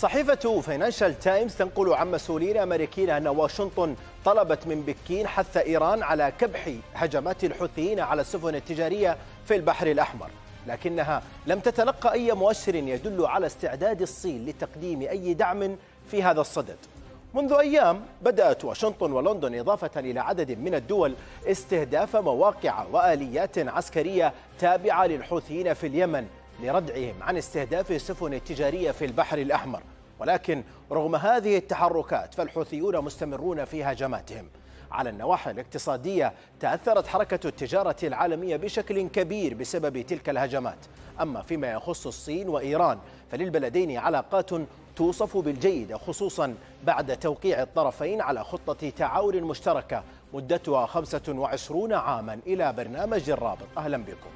صحيفة فاينانشال تايمز تنقل عن مسؤولين أمريكيين أن واشنطن طلبت من بكين حث إيران على كبح هجمات الحوثيين على السفن التجارية في البحر الأحمر لكنها لم تتلقى أي مؤشر يدل على استعداد الصين لتقديم أي دعم في هذا الصدد منذ أيام بدأت واشنطن ولندن إضافة إلى عدد من الدول استهداف مواقع وآليات عسكرية تابعة للحوثيين في اليمن لردعهم عن استهداف السفن التجارية في البحر الأحمر ولكن رغم هذه التحركات فالحوثيون مستمرون في هجماتهم على النواحي الاقتصادية تأثرت حركة التجارة العالمية بشكل كبير بسبب تلك الهجمات أما فيما يخص الصين وإيران فللبلدين علاقات توصف بالجيدة خصوصا بعد توقيع الطرفين على خطة تعاون مشتركة مدتها 25 عاما إلى برنامج الرابط أهلا بكم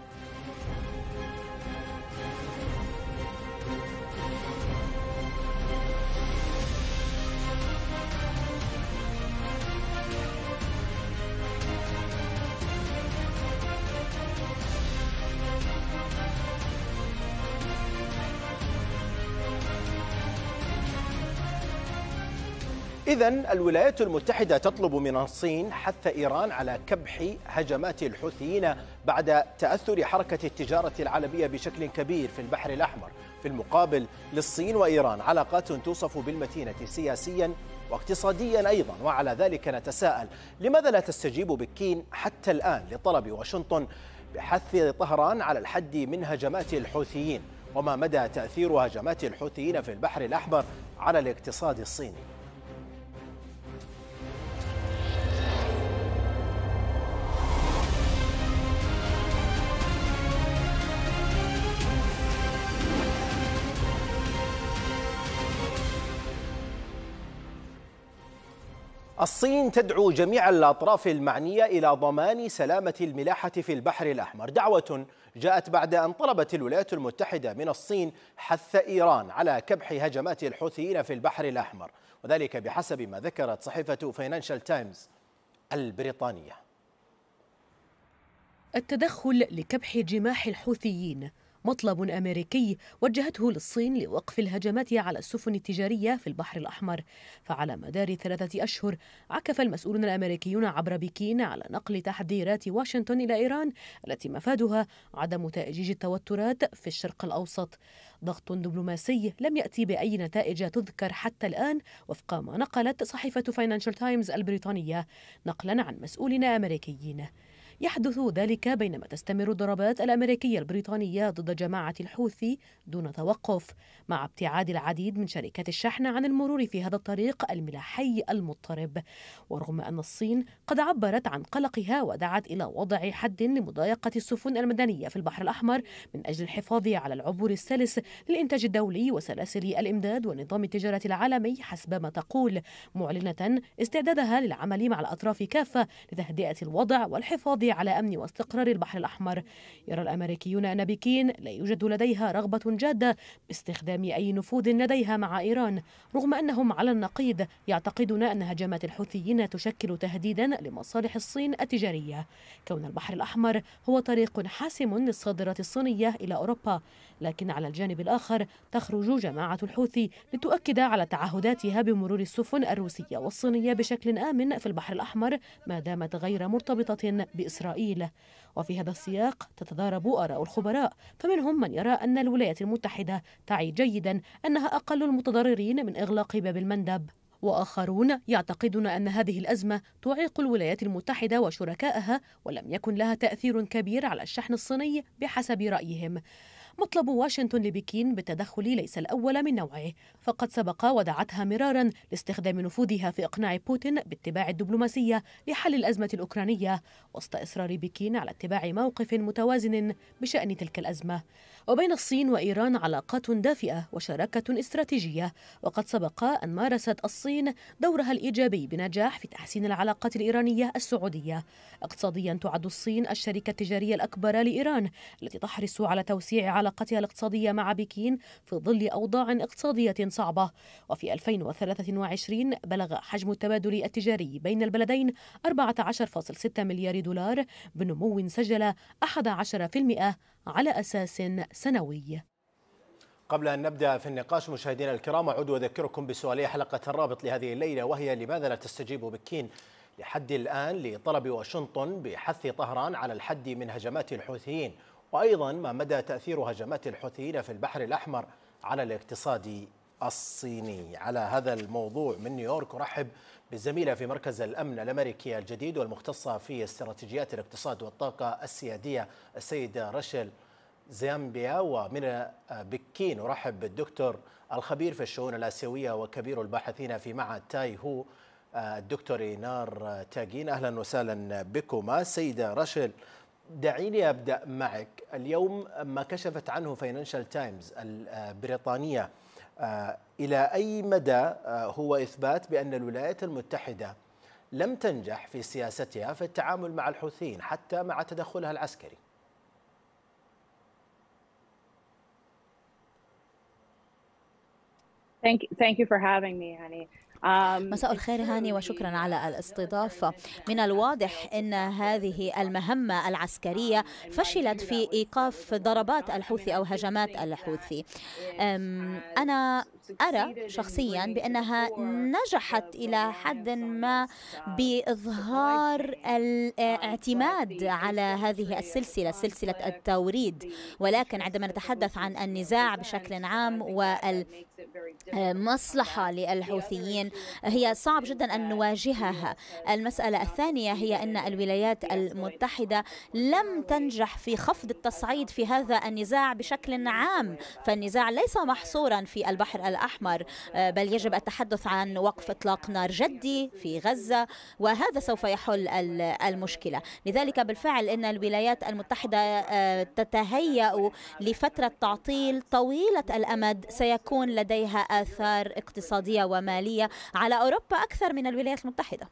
إذا الولايات المتحدة تطلب من الصين حث إيران على كبح هجمات الحوثيين بعد تأثر حركة التجارة العالمية بشكل كبير في البحر الأحمر في المقابل للصين وإيران علاقات توصف بالمتينة سياسيا واقتصاديا أيضا وعلى ذلك نتساءل لماذا لا تستجيب بكين حتى الآن لطلب واشنطن بحث طهران على الحد من هجمات الحوثيين وما مدى تأثير هجمات الحوثيين في البحر الأحمر على الاقتصاد الصيني الصين تدعو جميع الأطراف المعنية إلى ضمان سلامة الملاحة في البحر الأحمر دعوة جاءت بعد أن طلبت الولايات المتحدة من الصين حث إيران على كبح هجمات الحوثيين في البحر الأحمر وذلك بحسب ما ذكرت صحيفة فاينانشال تايمز البريطانية التدخل لكبح جماح الحوثيين مطلب أمريكي وجهته للصين لوقف الهجمات على السفن التجارية في البحر الأحمر فعلى مدار ثلاثة أشهر عكف المسؤولون الأمريكيون عبر بكين على نقل تحذيرات واشنطن إلى إيران التي مفادها عدم تأجيج التوترات في الشرق الأوسط ضغط دبلوماسي لم يأتي بأي نتائج تذكر حتى الآن وفق ما نقلت صحيفة فاينانشال تايمز البريطانية نقلا عن مسؤولين أمريكيين يحدث ذلك بينما تستمر الضربات الأمريكية البريطانية ضد جماعة الحوثي دون توقف مع ابتعاد العديد من شركات الشحن عن المرور في هذا الطريق الملاحي المضطرب ورغم أن الصين قد عبرت عن قلقها ودعت إلى وضع حد لمضايقة السفن المدنية في البحر الأحمر من أجل الحفاظ على العبور السلس للإنتاج الدولي وسلاسل الإمداد ونظام التجارة العالمي حسب ما تقول معلنة استعدادها للعمل مع الأطراف كافة لتهدئة الوضع والحفاظ على أمن واستقرار البحر الأحمر يرى الأمريكيون أن بكين لا يوجد لديها رغبة جادة باستخدام أي نفوذ لديها مع إيران رغم أنهم على النقيض يعتقدون أن هجمات الحوثيين تشكل تهديدا لمصالح الصين التجارية كون البحر الأحمر هو طريق حاسم للصادرات الصينية إلى أوروبا لكن على الجانب الآخر تخرج جماعة الحوثي لتؤكد على تعهداتها بمرور السفن الروسية والصينية بشكل آمن في البحر الأحمر ما دامت غير مرتبطة بإسرائيل وفي هذا السياق تتضارب آراء الخبراء فمنهم من يرى أن الولايات المتحدة تعي جيدا أنها أقل المتضررين من إغلاق باب المندب واخرون يعتقدون ان هذه الازمه تعيق الولايات المتحده وشركائها ولم يكن لها تاثير كبير على الشحن الصيني بحسب رايهم مطلب واشنطن لبكين بالتدخل ليس الأول من نوعه فقد سبق ودعتها مرارا لاستخدام نفوذها في إقناع بوتين باتباع الدبلوماسية لحل الأزمة الأوكرانية وسط إصرار بكين على اتباع موقف متوازن بشأن تلك الأزمة وبين الصين وإيران علاقات دافئة وشراكة استراتيجية وقد سبق أن مارست الصين دورها الإيجابي بنجاح في تحسين العلاقات الإيرانية السعودية اقتصاديا تعد الصين الشركة التجارية الأكبر لإيران التي تحرص على توسيع علاقتها الاقتصادية مع بكين في ظل أوضاع اقتصادية صعبة وفي 2023 بلغ حجم التبادل التجاري بين البلدين 14.6 مليار دولار بنمو سجل 11% على أساس سنوي قبل أن نبدأ في النقاش مشاهدينا الكرام أعود وأذكركم بسؤالي حلقة الرابط لهذه الليلة وهي لماذا لا تستجيب بكين لحد الآن لطلب واشنطن بحث طهران على الحد من هجمات الحوثيين وأيضا ما مدى تأثير هجمات الحوثيين في البحر الأحمر على الاقتصاد الصيني على هذا الموضوع من نيويورك أرحب بالزميلة في مركز الأمن الأمريكي الجديد والمختصة في استراتيجيات الاقتصاد والطاقة السيادية السيدة رشل زامبيا ومن بكين أرحب بالدكتور الخبير في الشؤون الآسيوية وكبير الباحثين في معهد تاي هو الدكتور نار تاجين أهلا وسهلا بكما سيدة رشل دعيني ابدا معك اليوم ما كشفت عنه فاينانشال تايمز البريطانيه الى اي مدى آه، هو اثبات بان الولايات المتحده لم تنجح في سياستها في التعامل مع الحوثيين حتى مع تدخلها العسكري Thank you, thank you for having me, honey. يعني مساء الخير هاني وشكرا على الاستضافة من الواضح أن هذه المهمة العسكرية فشلت في إيقاف ضربات الحوثي أو هجمات الحوثي أنا أرى شخصيا بأنها نجحت إلى حد ما بإظهار الاعتماد على هذه السلسلة سلسلة التوريد ولكن عندما نتحدث عن النزاع بشكل عام والمصلحة للحوثيين هي صعب جدا أن نواجهها المسألة الثانية هي أن الولايات المتحدة لم تنجح في خفض التصعيد في هذا النزاع بشكل عام فالنزاع ليس محصورا في البحر الأحمر آه، بل يجب التحدث عن وقف إطلاق نار جدي في غزة وهذا سوف يحل المشكلة لذلك بالفعل أن الولايات المتحدة آه، تتهيأ لفترة تعطيل طويلة الأمد سيكون لديها آثار اقتصادية ومالية على أوروبا أكثر من الولايات المتحدة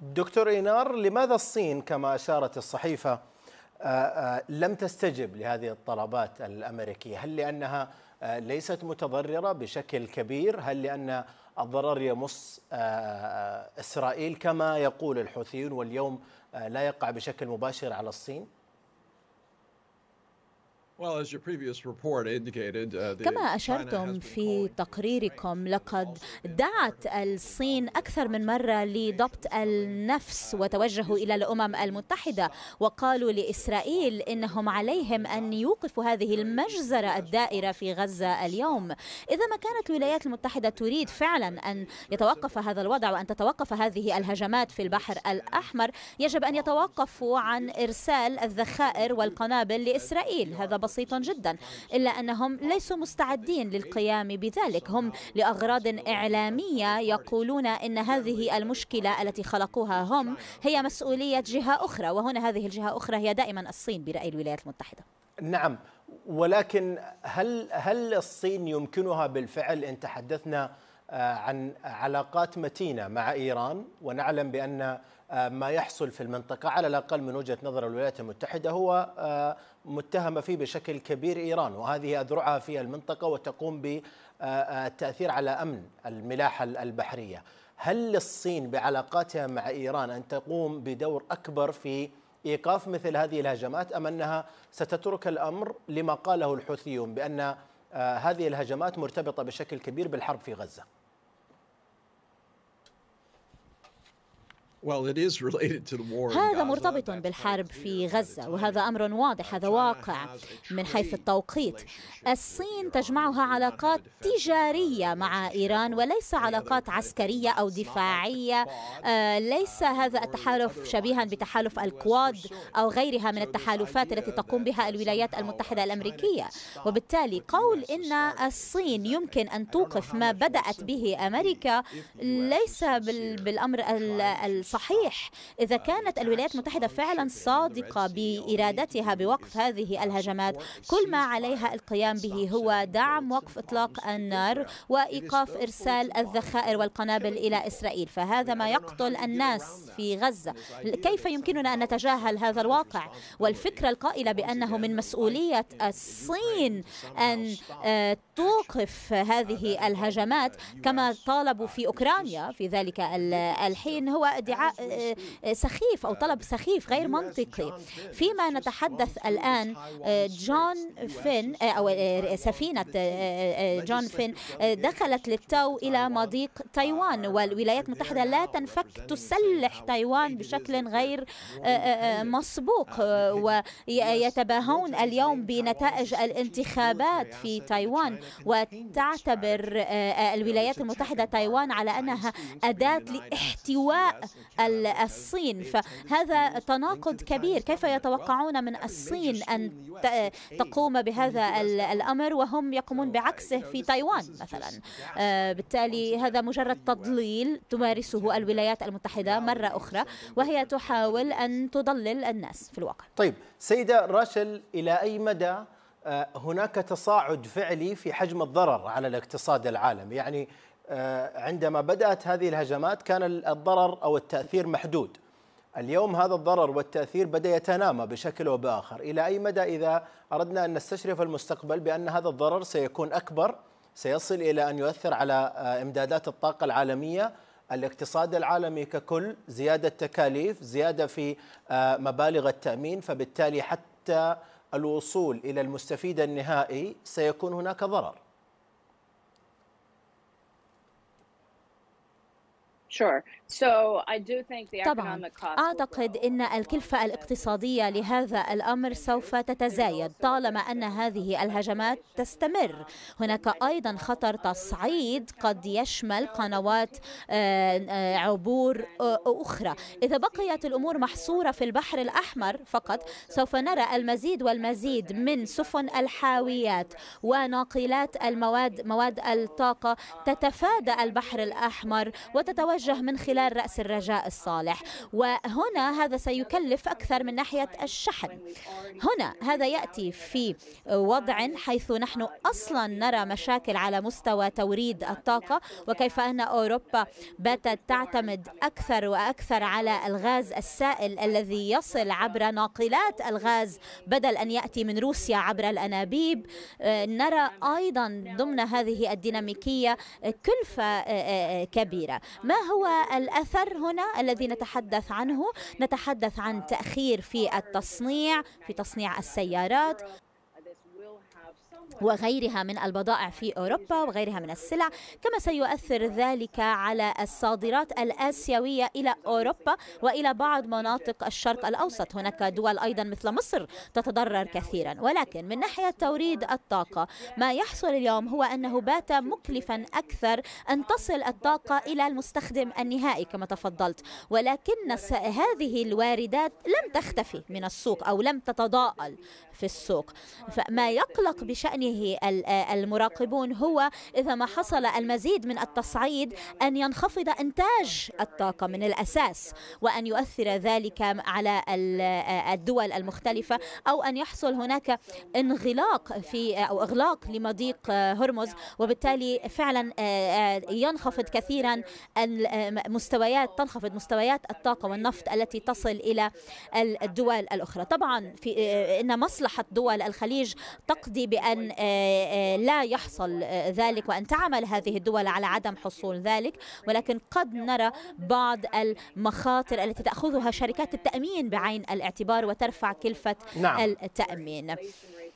دكتور إينار لماذا الصين كما أشارت الصحيفة آه، آه، لم تستجب لهذه الطلبات الأمريكية هل لأنها آه، ليست متضررة بشكل كبير هل لأن الضرر يمس إسرائيل كما يقول الحوثيون واليوم لا يقع بشكل مباشر على الصين كما أشرتم في تقريركم لقد دعت الصين أكثر من مرة لضبط النفس وتوجهوا إلى الأمم المتحدة وقالوا لإسرائيل إنهم عليهم أن يوقفوا هذه المجزرة الدائرة في غزة اليوم إذا ما كانت الولايات المتحدة تريد فعلا أن يتوقف هذا الوضع وأن تتوقف هذه الهجمات في البحر الأحمر يجب أن يتوقفوا عن إرسال الذخائر والقنابل لإسرائيل هذا بسيط جدا إلا أنهم ليسوا مستعدين للقيام بذلك هم لأغراض إعلامية يقولون إن هذه المشكلة التي خلقوها هم هي مسؤولية جهة أخرى وهنا هذه الجهة أخرى هي دائما الصين برأي الولايات المتحدة نعم ولكن هل هل الصين يمكنها بالفعل ان تحدثنا آه، عن علاقات متينه مع ايران ونعلم بان آه، ما يحصل في المنطقه على الاقل من وجهه نظر الولايات المتحده هو آه، متهمة فيه بشكل كبير إيران وهذه أذرعها في المنطقة وتقوم بالتأثير على أمن الملاحة البحرية هل للصين بعلاقاتها مع إيران أن تقوم بدور أكبر في إيقاف مثل هذه الهجمات أم أنها ستترك الأمر لما قاله الحوثيون بأن آه، هذه الهجمات مرتبطة بشكل كبير بالحرب في غزة؟ هذا مرتبط بالحرب في غزة وهذا أمر واضح هذا واقع من حيث التوقيت الصين تجمعها علاقات تجارية مع إيران وليس علاقات عسكرية أو دفاعية آه، ليس uh, هذا التحالف شبيها بتحالف الكواد أو غيرها من التحالفات التي تقوم بها الولايات المتحدة الأمريكية وبالتالي قول إن الصين يمكن أن توقف ما بدأت به أمريكا ليس بالأمر الصحيح صحيح إذا كانت الولايات المتحدة فعلا صادقة بإرادتها بوقف هذه الهجمات كل ما عليها القيام به هو دعم وقف إطلاق النار وإيقاف إرسال الذخائر والقنابل إلى إسرائيل فهذا ما يقتل الناس في غزة كيف يمكننا أن نتجاهل هذا الواقع والفكرة القائلة بأنه من مسؤولية الصين أن آه، توقف هذه الهجمات كما طالبوا في أوكرانيا في ذلك الحين هو ادعاء آه، آه، سخيف أو طلب آه. سخيف غير منطقي فيما نتحدث الآن جون فين أو سفينة جون فين دخلت للتو إلى مضيق تايوان والولايات المتحدة لا تنفك تسلح تايوان بشكل غير مسبوق ويتباهون اليوم بنتائج الانتخابات في تايوان وتعتبر الولايات المتحدة تايوان على أنها أداة لاحتواء الصين فهذا تناقض كبير كيف يتوقعون من الصين أن تقوم بهذا الأمر وهم يقومون بعكسه في تايوان مثلا آه، بالتالي هذا مجرد تضليل تمارسه الولايات المتحدة مرة أخرى وهي تحاول أن تضلل الناس في الواقع طيب سيدة راشل إلى أي مدى آه، هناك تصاعد فعلي في حجم الضرر على الاقتصاد العالمي يعني آه، عندما بدأت هذه الهجمات كان الضرر أو التأثير محدود اليوم هذا الضرر والتأثير بدأ يتنامى بشكل أو بآخر إلى أي مدى إذا أردنا أن نستشرف المستقبل بأن هذا الضرر سيكون أكبر سيصل إلى أن يؤثر على آه، إمدادات الطاقة العالمية الاقتصاد العالمي ككل زيادة تكاليف زيادة في آه، مبالغ التأمين فبالتالي حتى الوصول إلى المستفيد النهائي سيكون هناك ضرر Sure طبعا أعتقد أن الكلفة الاقتصادية لهذا الأمر سوف تتزايد طالما أن هذه الهجمات تستمر هناك أيضا خطر تصعيد قد يشمل قنوات آه، آه، عبور آه، أخرى إذا بقيت الأمور محصورة في البحر الأحمر فقط سوف نرى المزيد والمزيد من سفن الحاويات وناقلات المواد مواد الطاقة تتفادى البحر الأحمر وتتوجه من خلال خلال رأس الرجاء الصالح وهنا هذا سيكلف أكثر من ناحية الشحن هنا هذا يأتي في وضع حيث نحن أصلا نرى مشاكل على مستوى توريد الطاقة وكيف أن أوروبا باتت تعتمد أكثر وأكثر على الغاز السائل الذي يصل عبر ناقلات الغاز بدل أن يأتي من روسيا عبر الأنابيب آه، نرى أيضا ضمن هذه الديناميكية كلفة آه، آه، كبيرة ما هو الأثر هنا الذي نتحدث عنه نتحدث عن تأخير في التصنيع في تصنيع السيارات وغيرها من البضائع في أوروبا وغيرها من السلع كما سيؤثر ذلك على الصادرات الآسيوية إلى أوروبا وإلى بعض مناطق الشرق الأوسط هناك دول أيضا مثل مصر تتضرر كثيرا ولكن من ناحية توريد الطاقة ما يحصل اليوم هو أنه بات مكلفا أكثر أن تصل الطاقة إلى المستخدم النهائي كما تفضلت ولكن هذه الواردات لم تختفي من السوق أو لم تتضاءل في السوق فما يقلق بشأن برأيه المراقبون هو إذا ما حصل المزيد من التصعيد أن ينخفض إنتاج الطاقة من الأساس وأن يؤثر ذلك على الدول المختلفة أو أن يحصل هناك انغلاق في أو إغلاق لمضيق هرمز وبالتالي فعلا آه، آه، ينخفض كثيرا آه، مستويات تنخفض مستويات الطاقة والنفط التي تصل إلى الدول الأخرى طبعا في إن مصلحة دول الخليج تقضي بأن آه، آه، لا يحصل آه، ذلك وأن تعمل هذه الدول على عدم حصول ذلك ولكن قد نرى بعض المخاطر التي تأخذها شركات التأمين بعين الاعتبار وترفع كلفة نعم. التأمين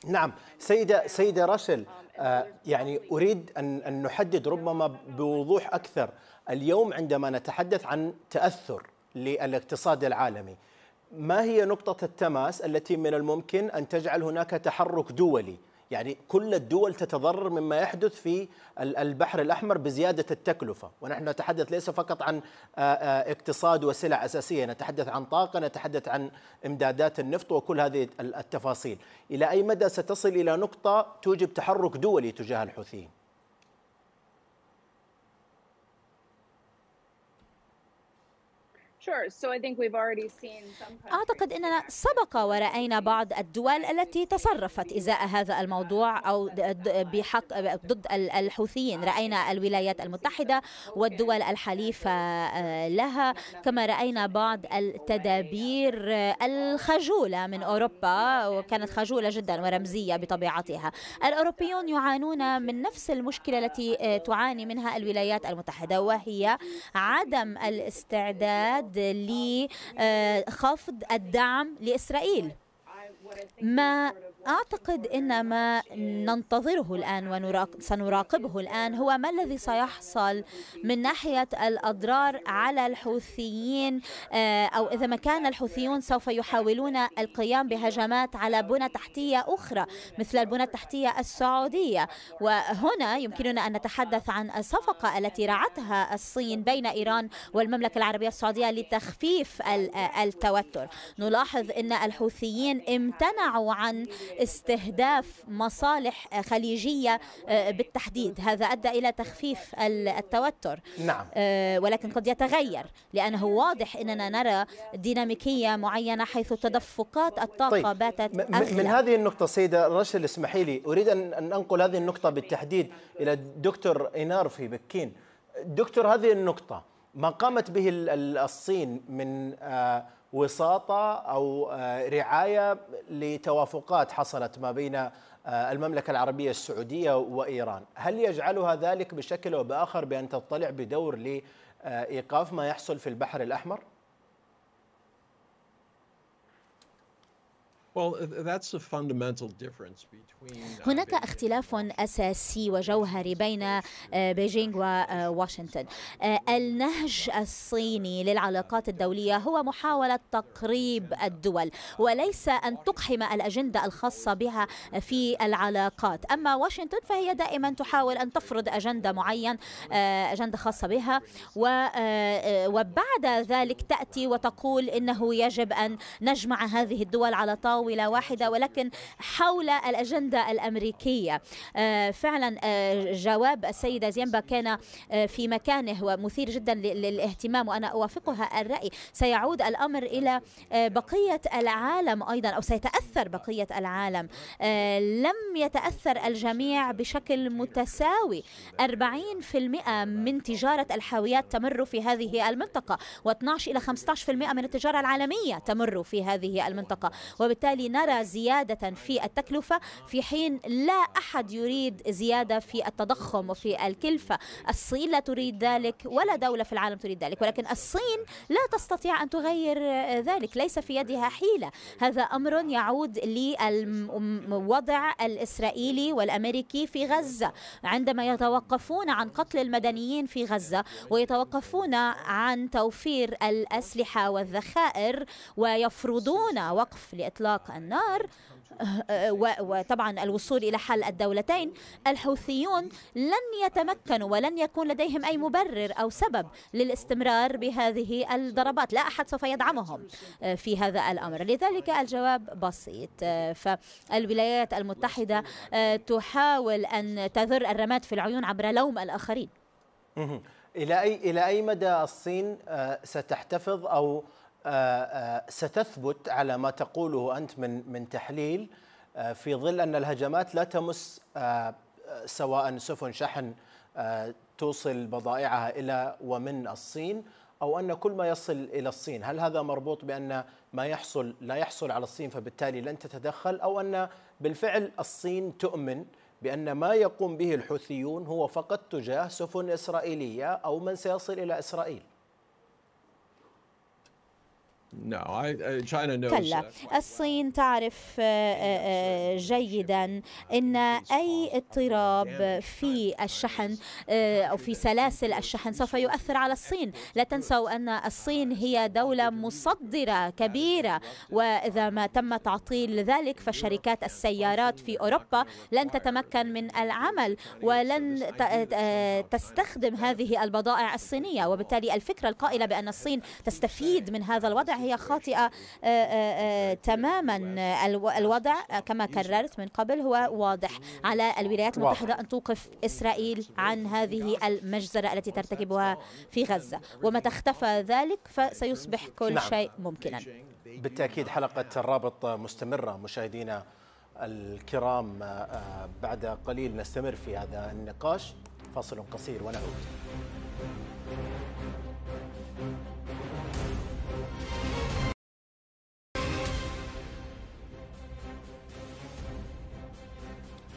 نعم سيدة سيدة راشل يعني أريد أن نحدد ربما بوضوح أكثر اليوم عندما نتحدث عن تأثر للاقتصاد العالمي ما هي نقطة التماس التي من الممكن أن تجعل هناك تحرك دولي يعني كل الدول تتضرر مما يحدث في البحر الأحمر بزيادة التكلفة ونحن نتحدث ليس فقط عن آه، آه، اقتصاد وسلع أساسية نتحدث عن طاقة نتحدث عن إمدادات النفط وكل هذه التفاصيل إلى أي مدى ستصل إلى نقطة توجب تحرك دولي تجاه الحوثيين أعتقد أننا سبق ورأينا بعض الدول التي تصرفت إزاء هذا الموضوع أو بحق ضد الحوثيين رأينا الولايات المتحدة والدول الحليفة آه، لها كما رأينا بعض التدابير آه، الخجولة من أوروبا وكانت خجولة جدا ورمزية بطبيعتها الأوروبيون يعانون من نفس المشكلة التي آه، تعاني منها الولايات المتحدة وهي عدم الاستعداد الرصد لخفض آه، الدعم لإسرائيل ما أعتقد أن ما ننتظره الآن وسنراقبه الآن هو ما الذي سيحصل من ناحية الأضرار على الحوثيين آه، أو إذا ما كان الحوثيون سوف يحاولون القيام بهجمات على بنى تحتية أخرى مثل البنى التحتية السعودية وهنا يمكننا أن نتحدث عن الصفقة التي رعتها الصين بين إيران والمملكة العربية السعودية لتخفيف آه، التوتر نلاحظ أن الحوثيين امتنعوا عن استهداف مصالح خليجية آه، بالتحديد هذا أدى إلى تخفيف التوتر نعم آه، ولكن قد يتغير لأنه واضح أننا نرى ديناميكية معينة حيث تدفقات الطاقة طيب. باتت أغلى من هذه النقطة سيدة رشل اسمحي لي أريد أن أنقل هذه النقطة بالتحديد إلى الدكتور إينار في بكين دكتور هذه النقطة ما قامت به الصين من آه وساطه او آه، رعايه لتوافقات حصلت ما بين آه، المملكه العربيه السعوديه وايران، هل يجعلها ذلك بشكل او باخر بان تضطلع بدور لايقاف آه، ما يحصل في البحر الاحمر؟ هناك اختلاف اساسي وجوهري بين آه، بيجينغ وواشنطن آه، آه، النهج الصيني للعلاقات الدوليه هو محاوله تقريب الدول وليس ان تقحم الاجنده الخاصه بها في العلاقات اما واشنطن فهي دائما تحاول ان تفرض اجنده معين اجنده خاصه بها وبعد ذلك تاتي وتقول انه يجب ان نجمع هذه الدول على طاوله مطاولة واحدة ولكن حول الأجندة الأمريكية آه، فعلا آه، جواب السيدة زيمبا كان آه، في مكانه ومثير جدا للاهتمام وأنا أوافقها الرأي سيعود الأمر إلى بقية العالم أيضا أو سيتأثر بقية العالم لم يتأثر الجميع بشكل متساوي 40% من تجارة الحاويات تمر في هذه المنطقة و12 إلى 15% من التجارة العالمية تمر في هذه المنطقة وبالتالي وبالتالي نرى زيادة في التكلفة في حين لا أحد يريد زيادة في التضخم وفي الكلفة الصين لا تريد ذلك ولا دولة في العالم تريد ذلك ولكن الصين لا تستطيع أن تغير ذلك ليس في يدها حيلة هذا أمر يعود للوضع الإسرائيلي والأمريكي في غزة عندما يتوقفون عن قتل المدنيين في غزة ويتوقفون عن توفير الأسلحة والذخائر ويفرضون وقف لإطلاق إطلاق النار آه، آه، وطبعا الوصول إلى حل الدولتين الحوثيون لن يتمكنوا ولن يكون لديهم أي مبرر أو سبب للاستمرار بهذه الضربات لا أحد سوف يدعمهم آه، في هذا الأمر لذلك الجواب بسيط فالولايات المتحدة تحاول أن تذر الرماد في العيون عبر لوم الآخرين إلى أي إلى أي مدى الصين ستحتفظ أو آه، آه، ستثبت على ما تقوله انت من من تحليل آه، في ظل ان الهجمات لا تمس سواء سفن شحن توصل بضائعها الى ومن الصين او ان كل ما يصل الى الصين، هل هذا مربوط بان ما يحصل لا يحصل على الصين فبالتالي لن تتدخل او ان بالفعل الصين تؤمن بان ما يقوم به الحوثيون هو فقط تجاه سفن اسرائيليه او من سيصل الى اسرائيل؟ Uh, كلا الصين تعرف آه، آه، آه، جيدا ان اي اضطراب في الشحن او في سلاسل الشحن سوف يؤثر على الصين لا تنسوا ان الصين هي دوله مصدره كبيره واذا ما تم تعطيل ذلك فشركات السيارات في اوروبا لن تتمكن من العمل ولن تستخدم هذه البضائع الصينيه وبالتالي الفكره القائله بان الصين تستفيد من هذا الوضع هي خاطئة آه، آه، آه، تماما الوضع كما كررت من قبل هو واضح على الولايات المتحدة أن توقف إسرائيل عن هذه المجزرة التي ترتكبها في غزة ومتى اختفى ذلك فسيصبح كل نعم. شيء ممكنا بالتأكيد حلقة الرابط مستمرة مشاهدينا الكرام بعد قليل نستمر في هذا النقاش فاصل قصير ونعود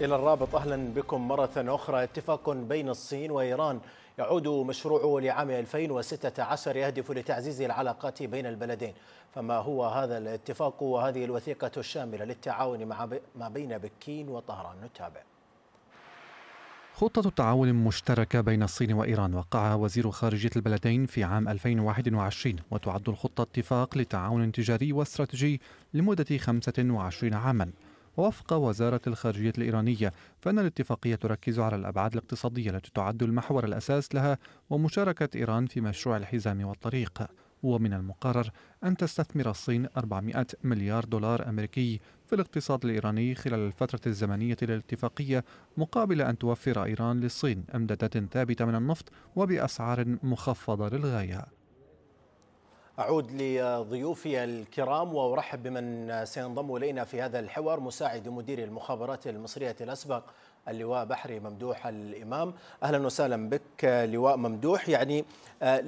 إلى الرابط أهلا بكم مرة أخرى اتفاق بين الصين وإيران يعود مشروعه لعام 2016 يهدف لتعزيز العلاقات بين البلدين فما هو هذا الاتفاق وهذه الوثيقة الشاملة للتعاون مع ما بين بكين وطهران نتابع خطة التعاون المشتركة بين الصين وإيران وقعها وزير خارجية البلدين في عام 2021 وتعد الخطة اتفاق لتعاون تجاري واستراتيجي لمدة 25 عاماً ووفق وزارة الخارجية الإيرانية فإن الاتفاقية تركز على الأبعاد الاقتصادية التي تعد المحور الأساس لها ومشاركة إيران في مشروع الحزام والطريق ومن المقرر أن تستثمر الصين 400 مليار دولار أمريكي في الاقتصاد الإيراني خلال الفترة الزمنية للاتفاقية مقابل أن توفر إيران للصين أمدادات ثابتة من النفط وبأسعار مخفضة للغاية أعود لضيوفي الكرام وأرحب بمن سينضم إلينا في هذا الحوار مساعد مدير المخابرات المصرية الأسبق اللواء بحري ممدوح الإمام أهلا وسهلا بك لواء ممدوح يعني آه،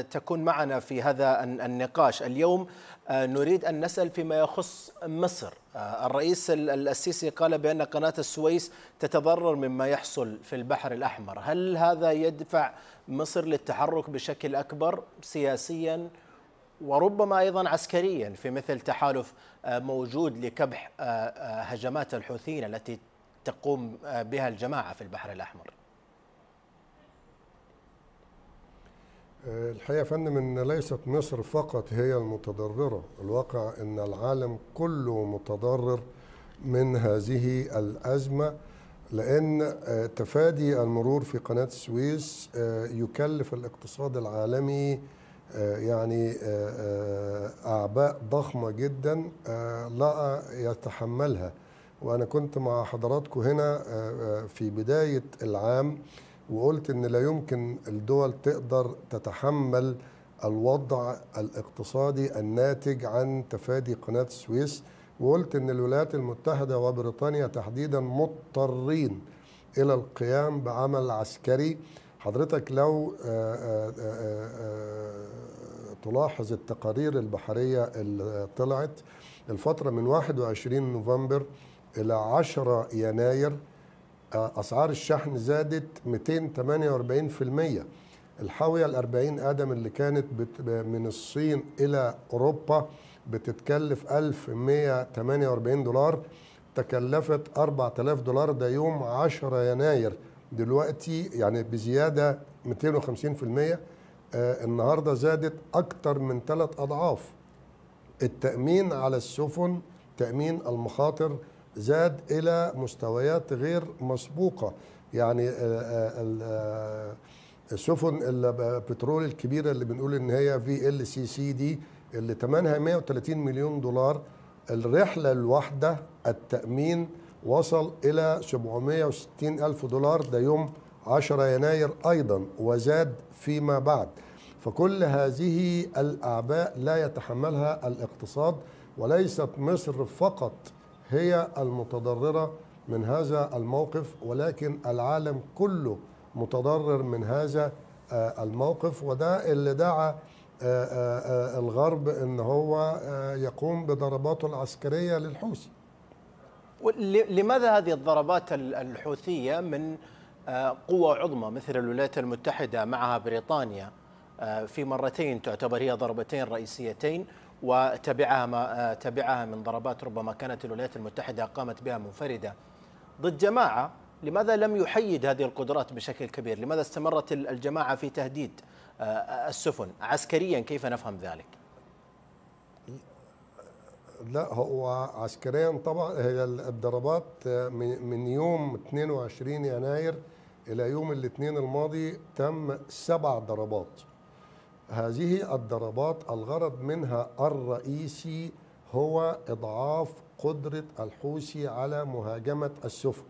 لتكون معنا في هذا النقاش اليوم آه، نريد أن نسأل فيما يخص مصر آه، الرئيس السيسي قال بأن قناة السويس تتضرر مما يحصل في البحر الأحمر هل هذا يدفع مصر للتحرك بشكل أكبر سياسياً وربما ايضا عسكريا في مثل تحالف موجود لكبح هجمات الحوثيين التي تقوم بها الجماعة في البحر الأحمر الحقيقة فندم أن ليست مصر فقط هي المتضررة الواقع أن العالم كله متضرر من هذه الأزمة لأن آه، تفادي المرور في قناة السويس آه، يكلف الاقتصاد العالمي آه، يعني أعباء ضخمة جدا لا يتحملها وانا كنت مع حضراتكم هنا آه، آه، في بدايه العام وقلت ان لا يمكن الدول تقدر تتحمل الوضع الاقتصادي الناتج عن تفادي قناه السويس وقلت ان الولايات المتحده وبريطانيا تحديدا مضطرين الى القيام بعمل عسكري حضرتك لو آه، تلاحظ التقارير البحريه اللي طلعت الفتره من 21 نوفمبر إلى 10 يناير آه، أسعار الشحن زادت 248% الحاوية الأربعين ادم اللي كانت من الصين إلى أوروبا بتتكلف 1148 دولار تكلفت 4000 دولار ده يوم 10 يناير دلوقتي يعني بزيادة 250% آه، النهاردة زادت أكتر من ثلاث أضعاف التأمين على السفن تأمين المخاطر زاد الى مستويات غير مسبوقه يعني آه، آه، آه، السفن البترول الكبيره اللي بنقول ان هي في ال سي سي دي اللي ثمنها 130 مليون دولار الرحله الواحده التامين وصل الى 760 الف دولار ده يوم 10 يناير ايضا وزاد فيما بعد فكل هذه الاعباء لا يتحملها الاقتصاد وليست مصر فقط هي المتضررة من هذا الموقف ولكن العالم كله متضرر من هذا آه، الموقف وده اللي دعا آه، آه، الغرب ان هو يقوم بضرباته العسكريه للحوثي لماذا هذه الضربات الحوثيه من قوى عظمى مثل الولايات المتحده معها بريطانيا في مرتين تعتبر هي ضربتين رئيسيتين وتبعها ما تبعها من ضربات ربما كانت الولايات المتحدة قامت بها منفردة ضد جماعة لماذا لم يحيد هذه القدرات بشكل كبير لماذا استمرت الجماعة في تهديد آه، السفن عسكريا كيف نفهم ذلك لا هو عسكريا طبعا هي الضربات آه، من يوم 22 يناير الى يوم الاثنين الماضي تم سبع ضربات هذه الضربات الغرض منها الرئيسي هو إضعاف قدرة الحوثي على مهاجمة السفن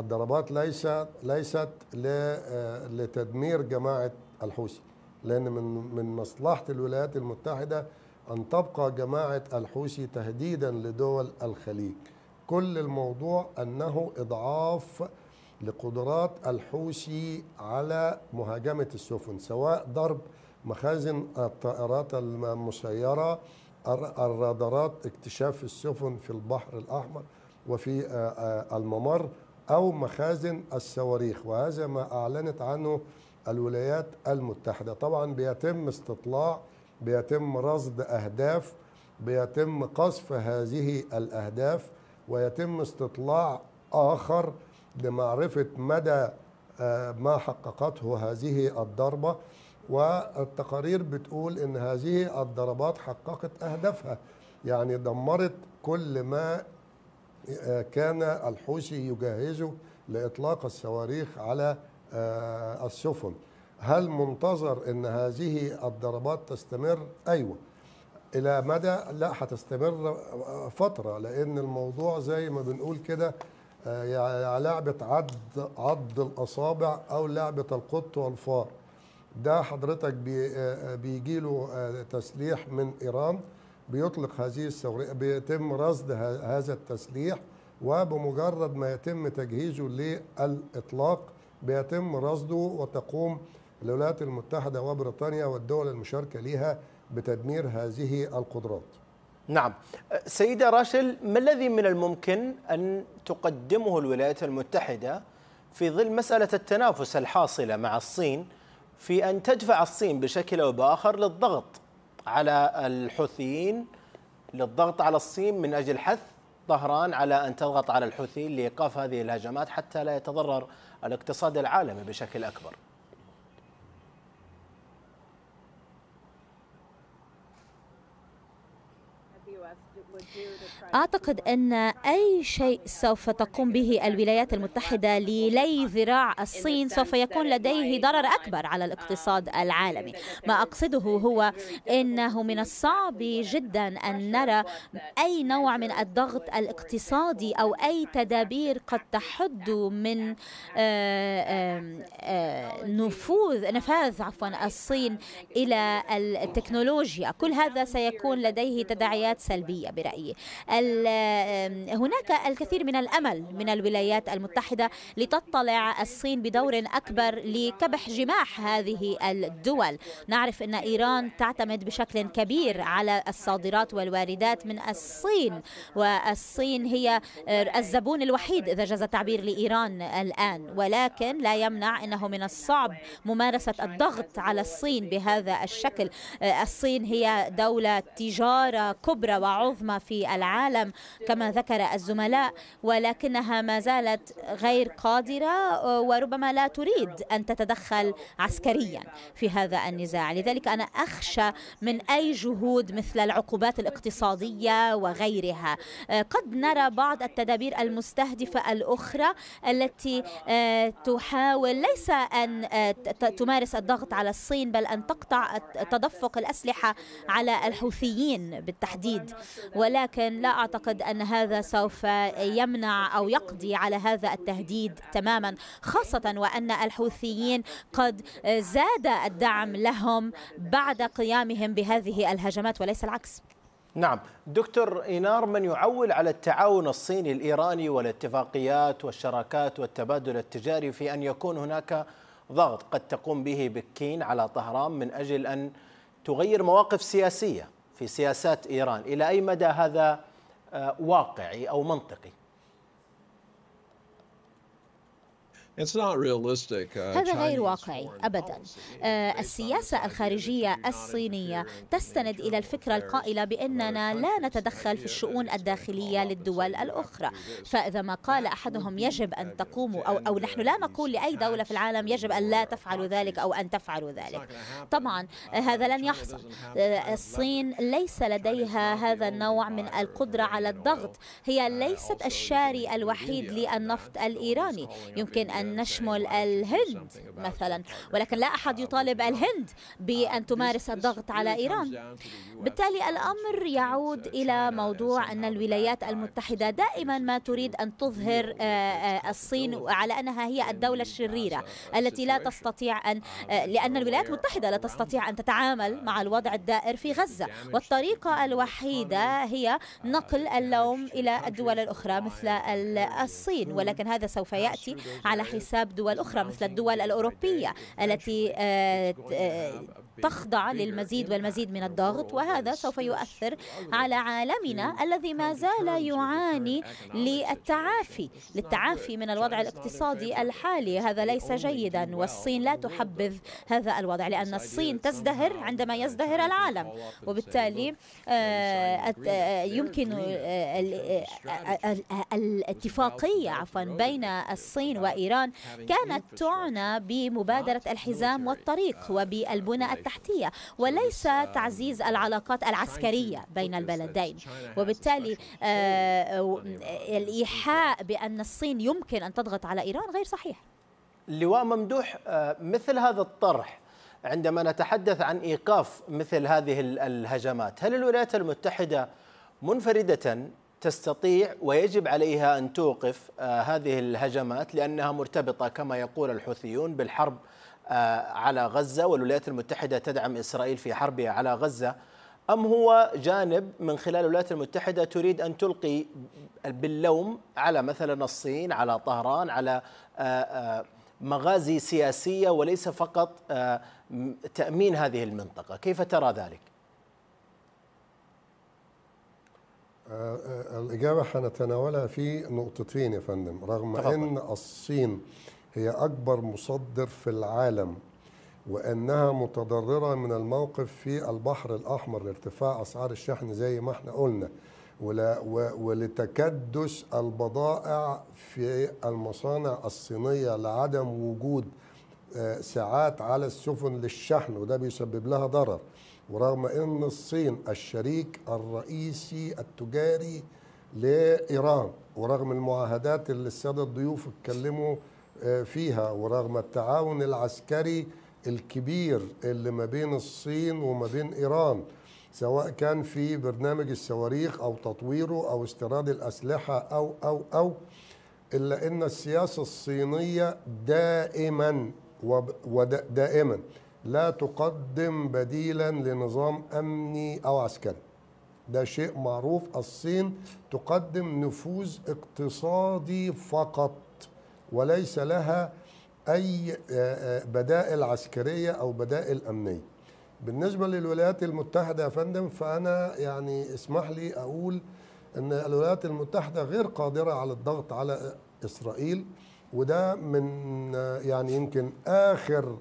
الضربات ليست ليست آه، لتدمير جماعة الحوثي لأن من من مصلحة الولايات المتحدة أن تبقى جماعة الحوثي تهديدا لدول الخليج كل الموضوع أنه إضعاف لقدرات الحوثي على مهاجمة السفن سواء ضرب مخازن الطائرات المسيرة الرادارات اكتشاف السفن في البحر الأحمر وفي الممر أو مخازن الصواريخ وهذا ما أعلنت عنه الولايات المتحدة طبعا بيتم استطلاع بيتم رصد أهداف بيتم قصف هذه الأهداف ويتم استطلاع آخر لمعرفة مدى آه، ما حققته هذه الضربة والتقارير بتقول ان هذه الضربات حققت اهدافها يعني دمرت كل ما آه، كان الحوثي يجهزه لاطلاق الصواريخ على آه، السفن هل منتظر ان هذه الضربات تستمر ايوه الى مدى لا هتستمر فتره لان الموضوع زي ما بنقول كده آه، لعبة عض عض الأصابع أو لعبة القط والفار ده حضرتك بي آه، آه، بيجي له تسليح من إيران بيطلق هذه الثورية بيتم رصد هذا التسليح وبمجرد ما يتم تجهيزه للإطلاق بيتم رصده وتقوم الولايات المتحدة وبريطانيا والدول المشاركة ليها بتدمير هذه القدرات نعم سيدة راشل ما الذي من الممكن أن تقدمه الولايات المتحدة في ظل مسألة التنافس الحاصلة مع الصين في أن تدفع الصين بشكل أو بآخر للضغط على الحوثيين للضغط على الصين من أجل حث طهران على أن تضغط على الحوثيين لإيقاف هذه الهجمات حتى لا يتضرر الاقتصاد العالمي بشكل أكبر أعتقد أن أي شيء سوف تقوم به الولايات المتحدة للي ذراع الصين سوف يكون لديه ضرر أكبر على الاقتصاد العالمي ما أقصده هو أنه من الصعب جدا أن نرى أي نوع من الضغط الاقتصادي أو أي تدابير قد تحد من آه، آه، آه، نفوذ نفاذ عفوا الصين إلى التكنولوجيا كل هذا سيكون لديه تداعيات سلبية برأيي هناك الكثير من الأمل من الولايات المتحدة لتطلع الصين بدور أكبر لكبح جماح هذه الدول نعرف أن إيران تعتمد بشكل كبير على الصادرات والواردات من الصين والصين هي آه، الزبون الوحيد إذا جاز التعبير لإيران الآن ولكن لا يمنع أنه من الصعب ممارسة الضغط على الصين بهذا الشكل آه، الصين هي دولة تجارة كبرى وعظمى في العالم العالم كما ذكر الزملاء ولكنها ما زالت غير قادرة وربما لا تريد أن تتدخل عسكريا في هذا النزاع لذلك أنا أخشى من أي جهود مثل العقوبات الاقتصادية وغيرها آه، قد نرى بعض التدابير المستهدفة الأخرى التي آه، تحاول ليس أن آه، تمارس الضغط على الصين بل أن تقطع تدفق الأسلحة على الحوثيين بالتحديد ولكن لا لا أعتقد أن هذا سوف يمنع أو يقضي على هذا التهديد تماما خاصة وأن الحوثيين قد زاد الدعم لهم بعد قيامهم بهذه الهجمات وليس العكس نعم دكتور إينار من يعول على التعاون الصيني الإيراني والاتفاقيات والشراكات والتبادل التجاري في أن يكون هناك ضغط قد تقوم به بكين على طهران من أجل أن تغير مواقف سياسية في سياسات إيران إلى أي مدى هذا آه، واقعي او منطقي Uh, هذا غير واقعي ابدا uh, السياسه الخارجيه الصينيه تستند الى الفكره القائله باننا لا نتدخل في الشؤون الداخليه للدول الاخرى فاذا ما قال احدهم يجب ان تقوموا او او نحن لا نقول لاي دوله في العالم يجب ان لا تفعلوا ذلك او ان تفعلوا ذلك طبعا هذا لن يحصل uh, الصين ليس لديها هذا النوع من القدره على الضغط هي ليست الشاري الوحيد للنفط الايراني يمكن ان أن نشمل الهند مثلا ولكن لا أحد يطالب الهند بأن تمارس الضغط على إيران بالتالي الأمر يعود إلى موضوع أن الولايات المتحدة دائما ما تريد أن تظهر آه، آه، الصين على أنها هي الدولة الشريرة التي لا تستطيع أن آه، لأن الولايات المتحدة لا تستطيع أن تتعامل مع الوضع الدائر في غزة والطريقة الوحيدة هي نقل اللوم إلى الدول الأخرى مثل الصين ولكن هذا سوف يأتي على حساب حساب دول أخرى مثل الدول الأوروبية التي آه، تخضع للمزيد والمزيد من الضغط وهذا سوف يؤثر على عالمنا الذي ما زال يعاني للتعافي للتعافي من الوضع الاقتصادي الحالي هذا ليس جيدا والصين لا تحبذ هذا الوضع لأن الصين تزدهر عندما يزدهر العالم وبالتالي آه، آه، يمكن الاتفاقية عفوا بين الصين وإيران أيضا كانت تعنى بمبادرة الحزام والطريق وبالبنى التحتية وليس تعزيز العلاقات العسكرية بين البلدين وبالتالي آه، الإيحاء بأن الصين يمكن أن تضغط على إيران غير صحيح لواء ممدوح آه، مثل هذا الطرح عندما نتحدث عن ايقاف مثل هذه الهجمات، هل الولايات المتحده منفرده تستطيع ويجب عليها ان توقف آه، هذه الهجمات لانها مرتبطه كما يقول الحوثيون بالحرب آه، على غزه والولايات المتحده تدعم اسرائيل في حربها على غزه ام هو جانب من خلال الولايات المتحده تريد ان تلقي باللوم على مثلا الصين على طهران على آه، مغازي سياسيه وليس فقط تامين هذه المنطقه كيف ترى ذلك الإجابة هنتناولها في نقطتين يا فندم رغم طبعا. أن الصين هي أكبر مصدر في العالم وأنها متضررة من الموقف في البحر الأحمر لارتفاع أسعار الشحن زي ما احنا قلنا ولتكدس البضائع في المصانع الصينية لعدم وجود آه، ساعات على السفن للشحن وده بيسبب لها ضرر ورغم ان الصين الشريك الرئيسي التجاري لايران ورغم المعاهدات اللي الساده الضيوف اتكلموا آه، فيها ورغم التعاون العسكري الكبير اللي ما بين الصين وما بين ايران سواء كان في برنامج الصواريخ او تطويره او استيراد الاسلحه او او او الا ان السياسه الصينيه دائما ودائما لا تقدم بديلا لنظام أمني أو عسكري ده شيء معروف الصين تقدم نفوذ اقتصادي فقط وليس لها أي آه، آه، بدائل عسكرية أو بدائل أمنية بالنسبة للولايات المتحدة يا فندم فأنا يعني اسمح لي أقول أن الولايات المتحدة غير قادرة على الضغط على إسرائيل وده من آه، يعني يمكن آخر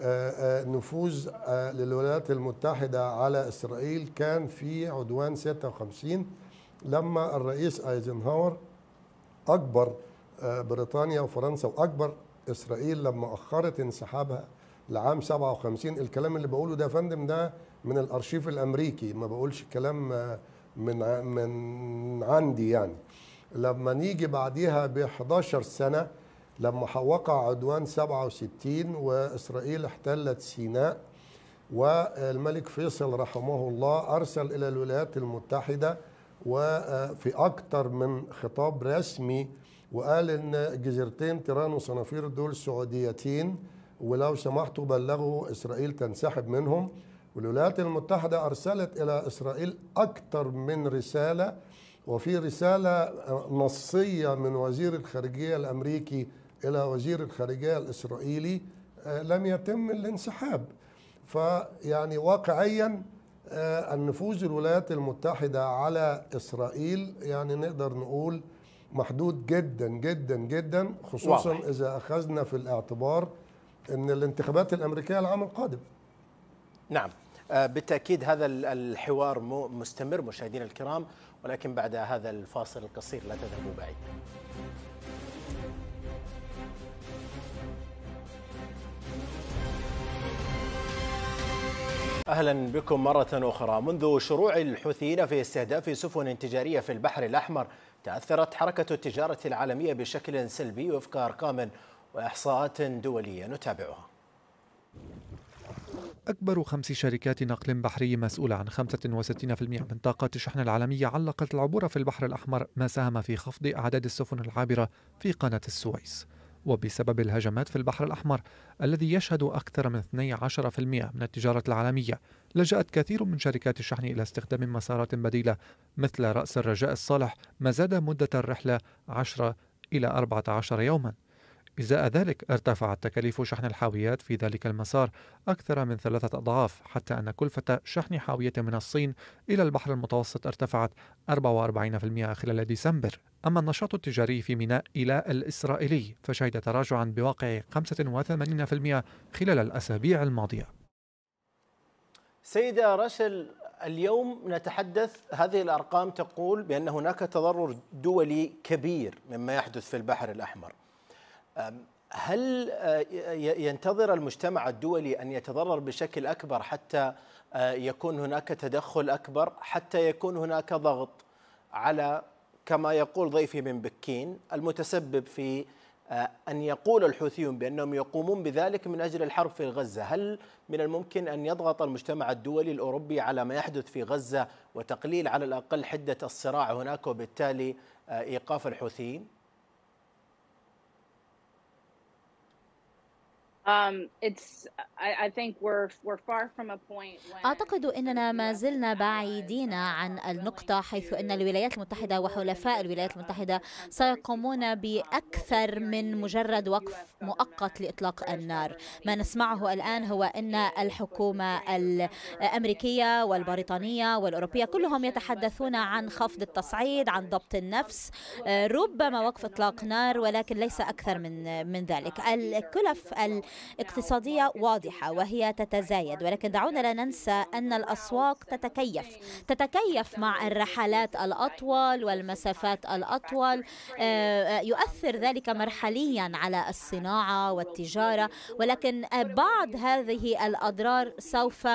آه، آه، نفوذ آه، للولايات المتحدة على إسرائيل كان في عدوان 56 لما الرئيس ايزنهاور أكبر بريطانيا وفرنسا وأكبر إسرائيل لما أخرت انسحابها لعام 57 الكلام اللي بقوله ده يا فندم ده من الأرشيف الأمريكي ما بقولش كلام من من عندي يعني لما نيجي بعديها ب 11 سنه لما وقع عدوان 67 وإسرائيل احتلت سيناء والملك فيصل رحمه الله أرسل إلى الولايات المتحدة وفي اكثر من خطاب رسمي وقال إن جزيرتين تيران وصنافير دول سعوديتين ولو سمحتوا بلغوا إسرائيل تنسحب منهم والولايات المتحدة أرسلت إلى إسرائيل أكثر من رسالة وفي رسالة نصية من وزير الخارجية الأمريكي إلى وزير الخارجية الإسرائيلي آه، لم يتم الانسحاب فيعني واقعيا آه، النفوذ الولايات المتحدة على إسرائيل يعني نقدر نقول محدود جدا جدا جدا خصوصا واضح. إذا أخذنا في الاعتبار أن الانتخابات الأمريكية العام القادم نعم آه، بالتأكيد هذا الحوار مستمر مشاهدينا الكرام ولكن بعد هذا الفاصل القصير لا تذهبوا بعيد أهلا بكم مرة أخرى منذ شروع الحوثيين في استهداف سفن تجارية في البحر الأحمر تأثرت حركة التجارة العالمية بشكل سلبي وفق أرقام وإحصاءات دولية نتابعها أكبر خمس شركات نقل بحري مسؤولة عن 65% من طاقة الشحن العالمية علقت العبور في البحر الأحمر ما ساهم في خفض أعداد السفن العابرة في قناة السويس وبسبب الهجمات في البحر الأحمر الذي يشهد أكثر من 12% من التجارة العالمية لجأت كثير من شركات الشحن إلى استخدام مسارات بديلة مثل رأس الرجاء الصالح ما زاد مدة الرحلة 10 إلى 14 يوماً إزاء ذلك ارتفعت تكاليف شحن الحاويات في ذلك المسار أكثر من ثلاثة أضعاف حتى أن كلفة شحن حاوية من الصين إلى البحر المتوسط ارتفعت 44% خلال ديسمبر أما النشاط التجاري في ميناء إيلاء الإسرائيلي فشهد تراجعا بواقع 85% خلال الأسابيع الماضية سيدة رشل اليوم نتحدث هذه الأرقام تقول بأن هناك تضرر دولي كبير مما يحدث في البحر الأحمر هل آه، ينتظر المجتمع الدولي ان يتضرر بشكل اكبر حتى آه، يكون هناك تدخل اكبر حتى يكون هناك ضغط على كما يقول ضيفي من بكين المتسبب في آه، ان يقول الحوثيون بانهم يقومون بذلك من اجل الحرب في غزه، هل من الممكن ان يضغط المجتمع الدولي الاوروبي على ما يحدث في غزه وتقليل على الاقل حده الصراع هناك وبالتالي ايقاف الحوثيين؟ أعتقد أننا ما زلنا بعيدين عن النقطة حيث أن الولايات المتحدة وحلفاء الولايات المتحدة um, سيقومون um, بأكثر من مجرد وقف مؤقت لإطلاق النار ما نسمعه الآن هو أن الحكومة الأمريكية والبريطانية والأوروبية كلهم يتحدثون عن خفض التصعيد عن ضبط النفس آه، ربما وقف إطلاق نار ولكن ليس أكثر من من ذلك um, الكلف اقتصادية واضحة وهي تتزايد ولكن دعونا لا ننسى أن الأسواق تتكيف تتكيف مع الرحلات الأطول والمسافات الأطول آه، آه، يؤثر ذلك مرحليا على الصناعة والتجارة ولكن آه، بعض هذه الأضرار سوف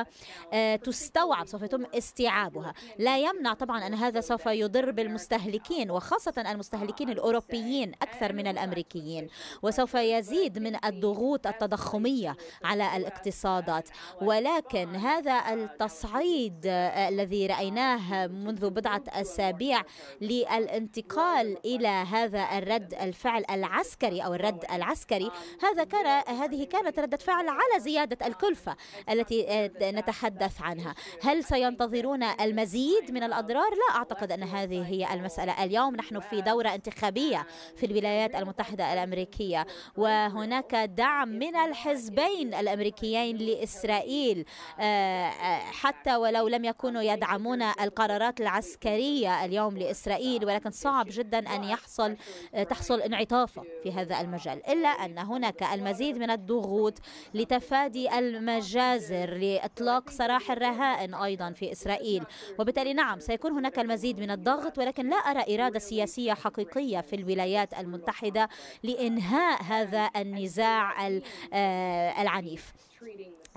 تستوعب سوف يتم استيعابها لا يمنع طبعا أن هذا سوف يضر بالمستهلكين وخاصة المستهلكين الأوروبيين أكثر من الأمريكيين وسوف يزيد من الضغوط التضاريسية التضخمية على الاقتصادات ولكن هذا التصعيد الذي رأيناه منذ بضعة أسابيع للانتقال إلى هذا الرد الفعل العسكري أو الرد العسكري هذا كان هذه كانت ردة فعل على زيادة الكلفة التي آه، نتحدث عنها هل سينتظرون المزيد من الأضرار؟ لا أعتقد أن هذه هي المسألة اليوم نحن في دورة انتخابية في الولايات المتحدة الأمريكية وهناك دعم من الحزبين الامريكيين لاسرائيل آه، آه، حتى ولو لم يكونوا يدعمون القرارات العسكريه اليوم لاسرائيل ولكن صعب جدا ان يحصل آه، تحصل انعطافه في هذا المجال الا ان هناك المزيد من الضغوط لتفادي المجازر لاطلاق سراح الرهائن ايضا في اسرائيل وبالتالي نعم سيكون هناك المزيد من الضغط ولكن لا ارى اراده سياسيه حقيقيه في الولايات المتحده لانهاء هذا النزاع آه، العنيف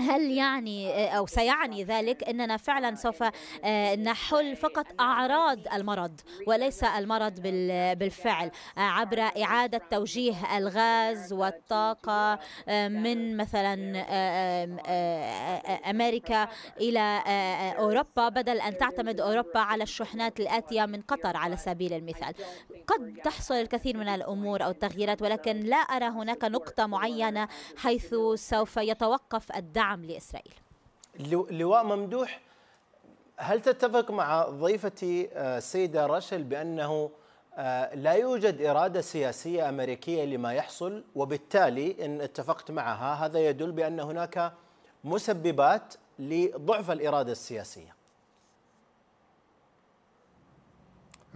هل يعني آه، او سيعني ذلك اننا فعلا سوف آه، نحل فقط اعراض المرض وليس المرض بالفعل آه، عبر اعاده توجيه الغاز والطاقه من مثلا امريكا الى اوروبا بدل ان تعتمد اوروبا على الشحنات الاتيه من قطر على سبيل المثال قد تحصل الكثير من الامور او التغييرات ولكن لا ارى هناك نقطه معينه حيث سوف يتوقف الدعم الدعم لإسرائيل لواء ممدوح هل تتفق مع ضيفتي آه، السيدة رشل بأنه آه، لا يوجد إرادة سياسية أمريكية لما يحصل وبالتالي إن اتفقت معها هذا يدل بأن هناك مسببات لضعف الإرادة السياسية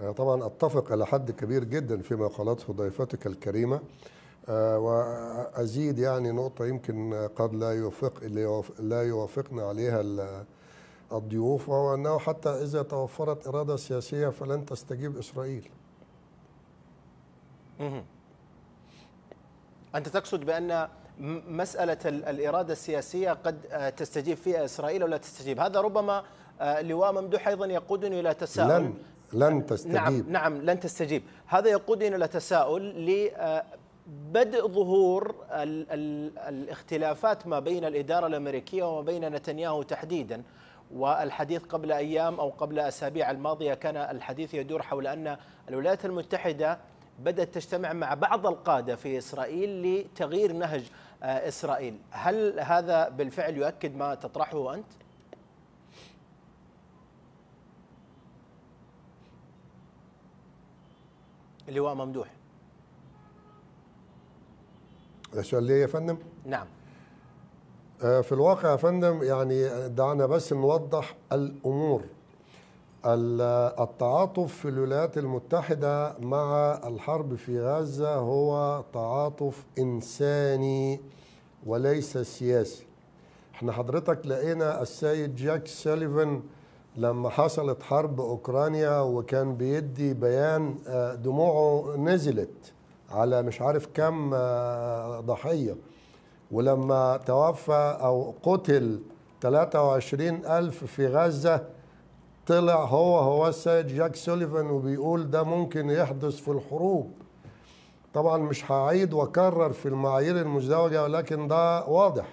آه، طبعا أتفق إلى حد كبير جدا فيما قالته ضيفتك الكريمة آه، وازيد يعني نقطه يمكن قد لا يوافق لا يوافقنا عليها الضيوف وهو انه حتى اذا توفرت اراده سياسيه فلن تستجيب اسرائيل. انت تقصد بان مساله الاراده السياسيه قد آه، تستجيب فيها اسرائيل او لا تستجيب، هذا ربما آه، لواء ممدوح ايضا يقودني الى تساؤل لن لن نعم، تستجيب نعم نعم لن تستجيب، هذا يقودني الى تساؤل بدء ظهور الـ الـ الاختلافات ما بين الإدارة الأمريكية وما بين نتنياهو تحديدا والحديث قبل أيام أو قبل أسابيع الماضية كان الحديث يدور حول أن الولايات المتحدة بدأت تجتمع مع بعض القادة في إسرائيل لتغيير نهج آه، إسرائيل هل هذا بالفعل يؤكد ما تطرحه أنت؟ اللواء ممدوح ده سؤال ليه يا فندم؟ نعم آه، في الواقع يا فندم يعني دعنا بس نوضح الامور التعاطف في الولايات المتحده مع الحرب في غزه هو تعاطف انساني وليس سياسي احنا حضرتك لقينا السيد جاك سيليفن لما حصلت حرب اوكرانيا وكان بيدي بيان آه، دموعه نزلت على مش عارف كم آه، ضحيه ولما توفى او قتل 23 ألف في غزة طلع هو هو السيد جاك سوليفان وبيقول ده ممكن يحدث في الحروب طبعا مش هعيد واكرر في المعايير المزدوجة ولكن ده واضح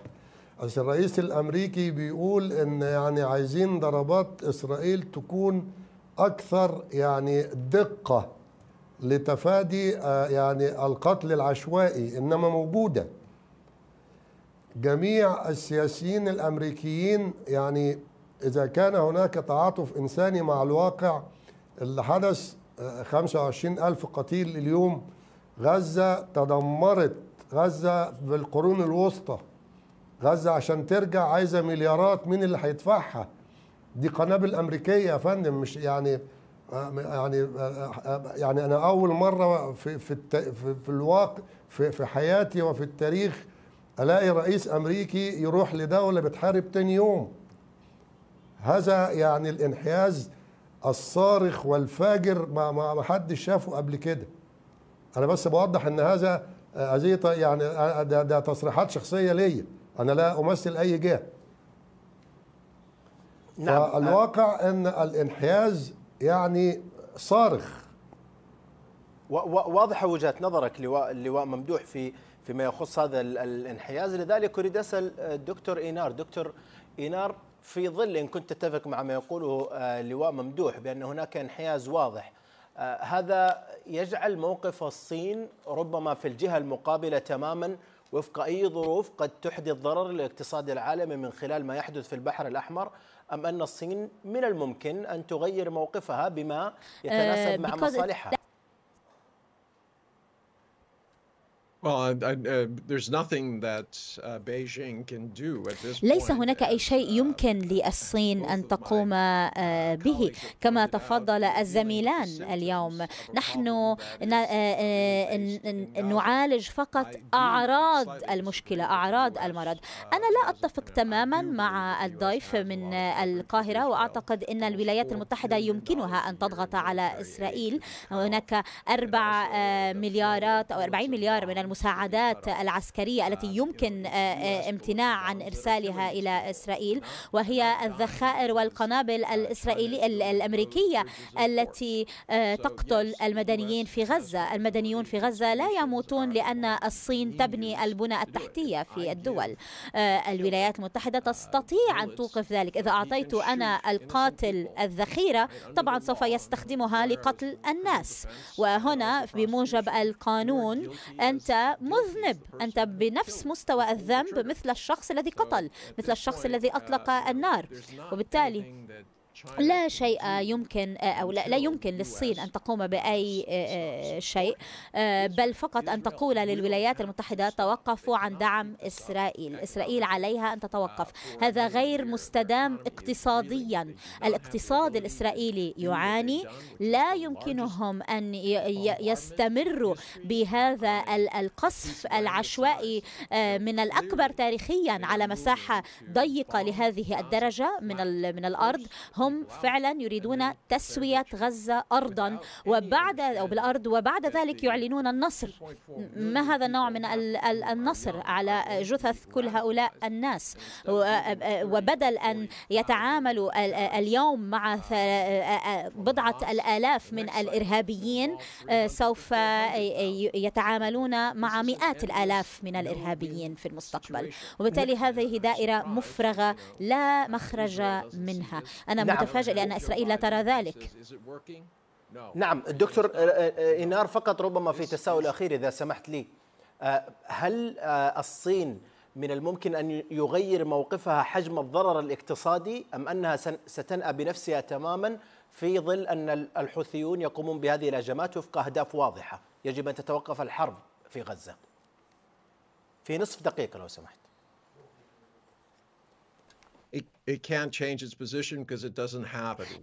أصل الرئيس الأمريكي بيقول إن يعني عايزين ضربات إسرائيل تكون أكثر يعني دقة لتفادي آه، يعني القتل العشوائي انما موجوده جميع السياسيين الامريكيين يعني اذا كان هناك تعاطف انساني مع الواقع اللي حدث 25 آه، ألف قتيل اليوم غزة تدمرت غزة في القرون الوسطى غزة عشان ترجع عايزة مليارات مين اللي هيدفعها دي قنابل أمريكية يا فندم مش يعني يعني يعني انا اول مره في في في الواقع في في حياتي وفي التاريخ الاقي رئيس امريكي يروح لدوله بتحارب تاني يوم هذا يعني الانحياز الصارخ والفاجر ما ما حدش شافه قبل كده انا بس بوضح ان هذا هذه يعني ده, ده تصريحات شخصيه ليا انا لا امثل اي جهه نعم الواقع ان الانحياز يعني صارخ واضحه وجهه نظرك لواء اللواء ممدوح في فيما يخص هذا الانحياز لذلك اريد اسال الدكتور آه، اينار دكتور اينار في ظل ان كنت تتفق مع ما يقوله آه، لواء ممدوح بان هناك انحياز واضح آه، هذا يجعل موقف الصين ربما في الجهه المقابله تماما وفق اي ظروف قد تحدث ضرر للاقتصاد العالمي من خلال ما يحدث في البحر الاحمر أم أن الصين من الممكن أن تغير موقفها بما uh, يتناسب مع مصالحها Well, I, uh, there's nothing that, uh, Beijing can do at this point. ليس هناك أي شيء uh, يمكن للصين أن تقوم آه، به كما تفضل الزميلان اليوم نحن آه، آه، نعالج فقط أعراض المشكلة أعراض المرض uh, أنا لا أتفق تماما مع الضيف من القاهرة وأعتقد أن الولايات المتحدة يمكنها أن تضغط على إسرائيل هناك أربع مليارات أو أربعين مليار من المشكلة المساعدات العسكرية التي يمكن امتناع عن إرسالها إلى إسرائيل وهي الذخائر والقنابل الإسرائيلية الأمريكية التي تقتل المدنيين في غزة المدنيون في غزة لا يموتون لأن الصين تبني البنى التحتية في الدول الولايات المتحدة تستطيع أن توقف ذلك إذا أعطيت أنا القاتل الذخيرة طبعا سوف يستخدمها لقتل الناس وهنا بموجب القانون أنت مذنب أنت بنفس مستوى الذنب مثل الشخص الذي قتل مثل الشخص الذي أطلق النار وبالتالي لا شيء يمكن آه، أو لا, لا يمكن للصين أن تقوم بأي آه، آه، شيء بل فقط أن تقول للولايات المتحدة توقفوا عن دعم إسرائيل إسرائيل عليها أن تتوقف هذا غير مستدام اقتصاديا الاقتصاد الإسرائيلي يعاني لا يمكنهم أن يستمروا بهذا القصف العشوائي من الأكبر تاريخيا على مساحة ضيقة لهذه الدرجة من من الأرض هم هم فعلا يريدون تسوية غزة أرضا وبعد أو بالأرض وبعد ذلك يعلنون النصر ما هذا النوع من النصر على جثث كل هؤلاء الناس وبدل أن يتعاملوا اليوم مع بضعة الآلاف من الإرهابيين سوف يتعاملون مع مئات الآلاف من الإرهابيين في المستقبل وبالتالي هذه دائرة مفرغة لا مخرج منها أنا نعم. متفاجئ لأن إسرائيل لا ترى ذلك نعم الدكتور آه، آه، آه، إنار فقط ربما في تساؤل أخير إذا سمحت لي هل الصين من الممكن أن يغير موقفها حجم الضرر الاقتصادي أم أنها ستنأى بنفسها تماما في ظل أن الحوثيون يقومون بهذه الهجمات وفق أهداف واضحة يجب أن تتوقف الحرب في غزة في نصف دقيقة لو سمحت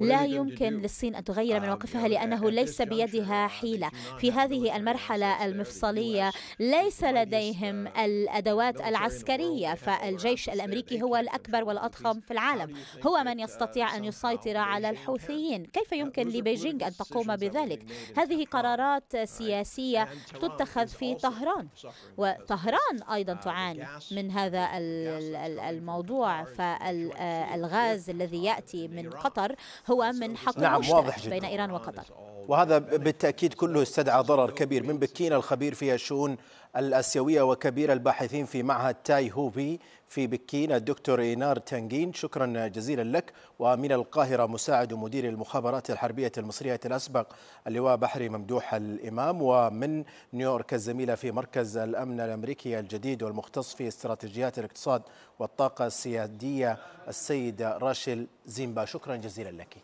لا يمكن للصين أن تغير من um, موقفها لأنه ليس بيدها حيلة في هذه المرحلة المفصلية ليس لديهم uh, الأدوات العسكرية فالجيش الأمريكي هو الأكبر والأضخم في العالم هو من uh, يستطيع أن يسيطر على الحوثيين كيف يمكن لبيجينغ أن تقوم بذلك هذه قرارات سياسية تتخذ في طهران وطهران أيضا تعاني uh, من هذا الموضوع فال الغاز الذي يأتي من قطر هو من حق نعم مشترك واضح جدا. بين إيران وقطر وهذا بالتأكيد كله استدعى ضرر كبير من بكين الخبير في الشؤون الآسيوية وكبير الباحثين في معهد تاي هوبي في بكين الدكتور إينار تانجين شكرا جزيلا لك ومن القاهرة مساعد مدير المخابرات الحربية المصرية الأسبق اللواء بحري ممدوح الإمام ومن نيويورك الزميلة في مركز الأمن الأمريكي الجديد والمختص في استراتيجيات الاقتصاد والطاقة السيادية السيدة راشل زيمبا شكرا جزيلا لك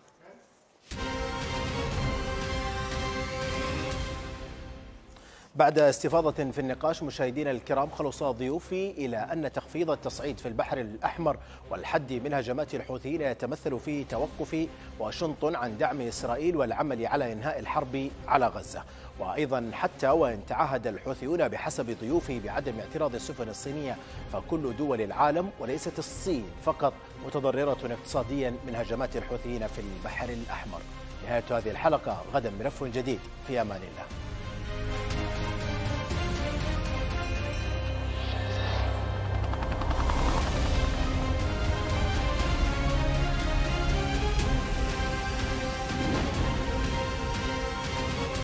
بعد استفاضة في النقاش مشاهدينا الكرام خلص ضيوفي إلى أن تخفيض التصعيد في البحر الأحمر والحد من هجمات الحوثيين يتمثل في توقف واشنطن عن دعم إسرائيل والعمل على إنهاء الحرب على غزة وأيضا حتى وإن تعهد الحوثيون بحسب ضيوفي بعدم اعتراض السفن الصينية فكل دول العالم وليست الصين فقط متضررة اقتصاديا من هجمات الحوثيين في البحر الأحمر نهاية هذه الحلقة غدا ملف جديد في أمان الله